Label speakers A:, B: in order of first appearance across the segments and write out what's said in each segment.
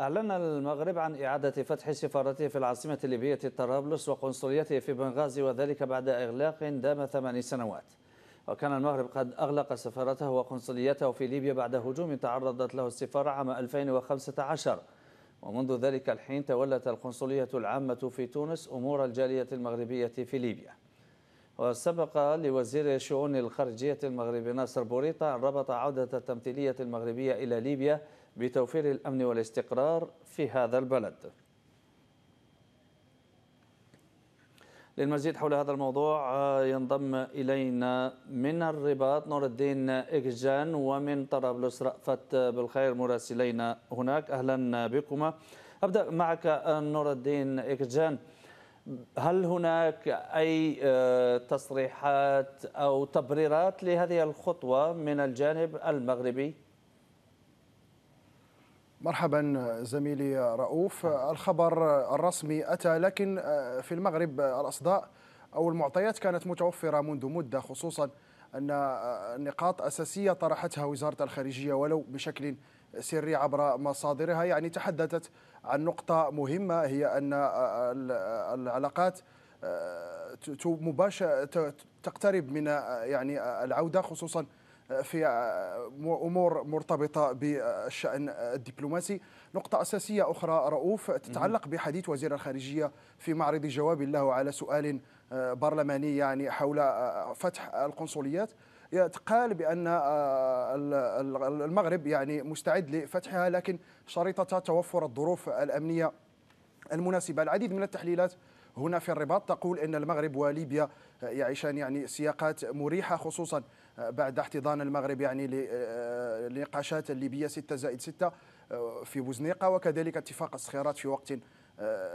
A: أعلن المغرب عن إعادة فتح سفارته في العاصمة الليبية طرابلس وقنصليته في بنغازي وذلك بعد إغلاق دام ثمان سنوات وكان المغرب قد أغلق سفارته وقنصليته في ليبيا بعد هجوم تعرضت له السفارة عام 2015 ومنذ ذلك الحين تولت القنصلية العامة في تونس أمور الجالية المغربية في ليبيا وسبق لوزير شؤون الخارجية المغربي ناصر بوريطة أن ربط عودة التمثيلية المغربية إلى ليبيا بتوفير الأمن والاستقرار في هذا البلد للمزيد حول هذا الموضوع ينضم إلينا من الرباط نور الدين إكجان ومن طرابلس رأفت بالخير مراسلينا هناك أهلا بكما أبدأ معك نور الدين إكجان هل هناك أي آه، تصريحات أو تبريرات لهذه الخطوة من الجانب المغربي؟
B: مرحبا زميلي رؤوف الخبر الرسمي أتى لكن آه، في المغرب الأصداء أو المعطيات كانت متوفرة منذ مدة خصوصا أن آه، نقاط أساسية طرحتها وزارة الخارجية ولو بشكل سري عبر مصادرها يعني تحدثت عن نقطة مهمة هي أن العلاقات آه، مباشرة تقترب من آه، يعني آه، العودة خصوصا في امور مرتبطه بالشان الدبلوماسي نقطه اساسيه اخرى رؤوف تتعلق بحديث وزير الخارجيه في معرض جواب له على سؤال برلماني يعني حول فتح القنصليات قال بان آه، المغرب يعني مستعد لفتحها لكن شريطه توفر الظروف الامنيه المناسبه العديد من التحليلات هنا في الرباط تقول ان المغرب وليبيا يعيشان يعني سياقات مريحه خصوصا آه، بعد احتضان المغرب يعني للنقاشات آه، الليبيه 6 زائد 6 في بوزنيقه وكذلك اتفاق الصخيرات في وقت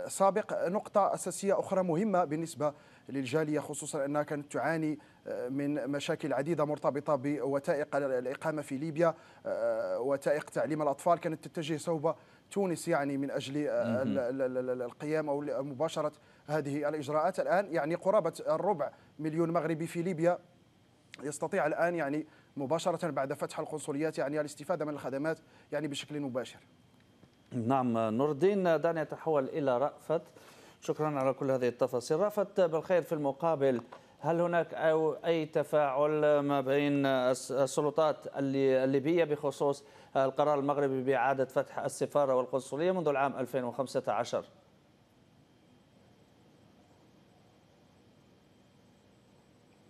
B: سابق نقطة أساسية أخرى مهمة بالنسبة للجالية خصوصا أنها كانت تعاني آه، من مشاكل عديدة مرتبطة بوثائق الإقامة في ليبيا آه، وثائق تعليم الأطفال كانت تتجه صوب تونس يعني من أجل آه، القيام أو مباشرة هذه الإجراءات الآن يعني قرابة الربع مليون مغربي في ليبيا يستطيع الآن يعني مباشرة بعد فتح القنصليات يعني الاستفادة من الخدمات يعني بشكل مباشر
A: نعم نور الدين دعني أتحول إلى رأفت شكرا على كل هذه التفاصيل رأفت بالخير في المقابل هل هناك أو أي تفاعل ما بين السلطات الليبية بخصوص القرار المغربي بإعادة فتح السفارة والقنصلية منذ العام 2015؟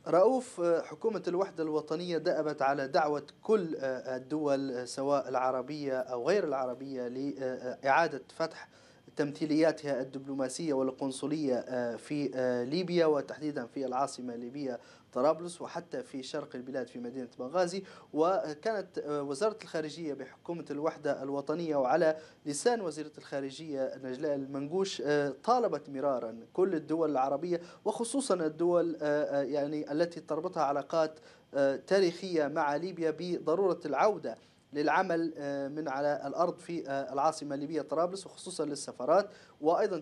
C: رؤوف آه، حكومة الوحدة الوطنية دأبت على دعوة كل آه، آه، الدول سواء العربية أو غير العربية لإعادة فتح تمثيلياتها الدبلوماسية والقنصلية آه، في آه، ليبيا وتحديدا في العاصمة الليبية طرابلس وحتى في شرق البلاد في مدينة بنغازي وكانت آه، وزارة الخارجية بحكومة الوحدة الوطنية وعلى لسان وزيرة الخارجية نجلاء المنقوش طالبت مرارا كل الدول العربية وخصوصا الدول يعني التي تربطها علاقات تاريخية مع ليبيا بضرورة العودة للعمل آه، من على الأرض في آه، العاصمة الليبية طرابلس وخصوصا للسفارات وأيضا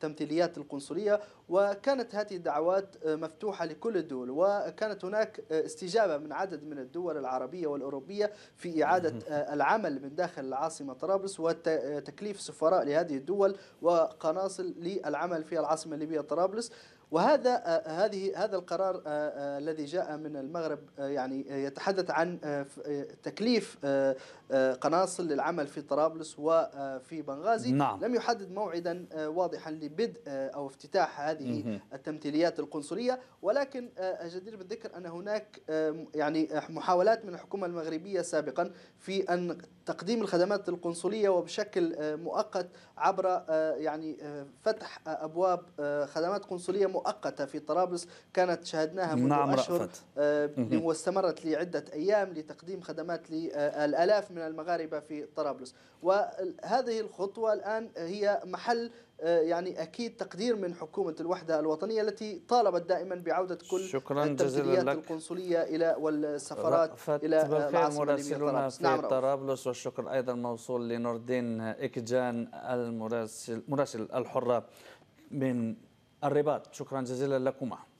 C: تمثيليات القنصلية وكانت هذه الدعوات آه، مفتوحة لكل الدول وكانت هناك استجابة من عدد من الدول العربية والأوروبية في إعادة العمل من داخل العاصمة طرابلس وتكليف سفراء لهذه الدول وقناصل للعمل في العاصمة الليبية طرابلس وهذا هذه هذا القرار الذي جاء من المغرب يعني يتحدث عن تكليف آه، آه، قناصل للعمل في طرابلس وفي آه، بنغازي نعم. لم يحدد موعدا واضحا لبدء أو افتتاح هذه التمثيليات القنصلية ولكن جدير بالذكر أن هناك يعني محاولات من الحكومة المغربية سابقا في أن تقديم الخدمات القنصلية وبشكل مؤقت عبر يعني فتح أبواب خدمات قنصلية مؤقتة في طرابلس كانت شاهدناها منذ نعم أشهر رأفت. واستمرت لعدة أيام لتقديم خدمات الآلاف من المغاربة في طرابلس وهذه الخطوة الآن هي محل آه، يعني أكيد تقدير من حكومة الوحدة الوطنية التي طالبت دائما بعودة كل شكرا التمثيليات لك القنصلية إلى والسفارات إلى آه، مراسلنا نعم، في نعم
A: طرابلس والشكر أيضا موصول لنوردين إكجان المراسل مراسل الحرة من الرباط شكرا جزيلا لكما